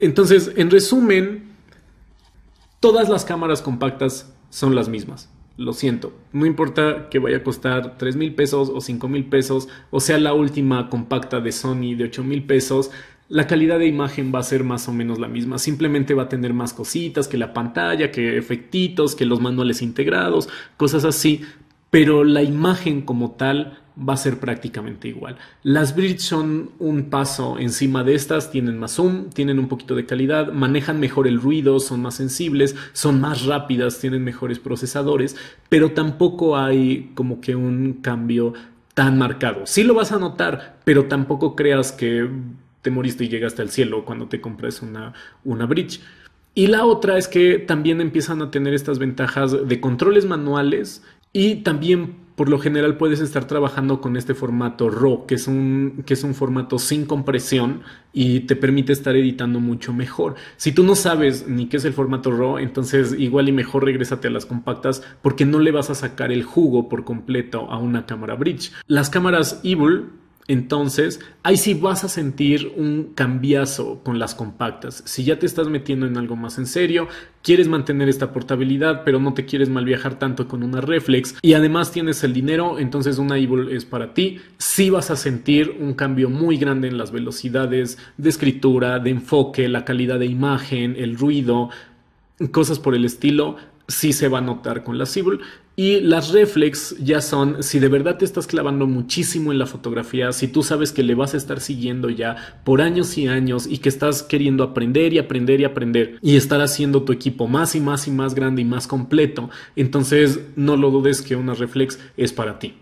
Entonces, en resumen, todas las cámaras compactas son las mismas. Lo siento, no importa que vaya a costar 3 mil pesos o 5 mil pesos, o sea, la última compacta de Sony de 8 mil pesos, la calidad de imagen va a ser más o menos la misma. Simplemente va a tener más cositas que la pantalla, que efectitos, que los manuales integrados, cosas así. Pero la imagen como tal va a ser prácticamente igual. Las bridges son un paso encima de estas, tienen más zoom, tienen un poquito de calidad, manejan mejor el ruido, son más sensibles, son más rápidas, tienen mejores procesadores, pero tampoco hay como que un cambio tan marcado. Sí lo vas a notar, pero tampoco creas que te moriste y llegaste al cielo cuando te compras una, una bridge. Y la otra es que también empiezan a tener estas ventajas de controles manuales y también por lo general puedes estar trabajando con este formato RAW, que es un, que es un formato sin compresión y te permite estar editando mucho mejor. Si tú no sabes ni qué es el formato RAW, entonces igual y mejor regrésate a las compactas porque no le vas a sacar el jugo por completo a una cámara bridge. Las cámaras Evil entonces, ahí sí vas a sentir un cambiazo con las compactas. Si ya te estás metiendo en algo más en serio, quieres mantener esta portabilidad, pero no te quieres mal viajar tanto con una reflex y además tienes el dinero, entonces una Evil es para ti. Sí vas a sentir un cambio muy grande en las velocidades de escritura, de enfoque, la calidad de imagen, el ruido, cosas por el estilo, sí se va a notar con la Cibul. Y las reflex ya son, si de verdad te estás clavando muchísimo en la fotografía, si tú sabes que le vas a estar siguiendo ya por años y años y que estás queriendo aprender y aprender y aprender y estar haciendo tu equipo más y más y más grande y más completo, entonces no lo dudes que una reflex es para ti.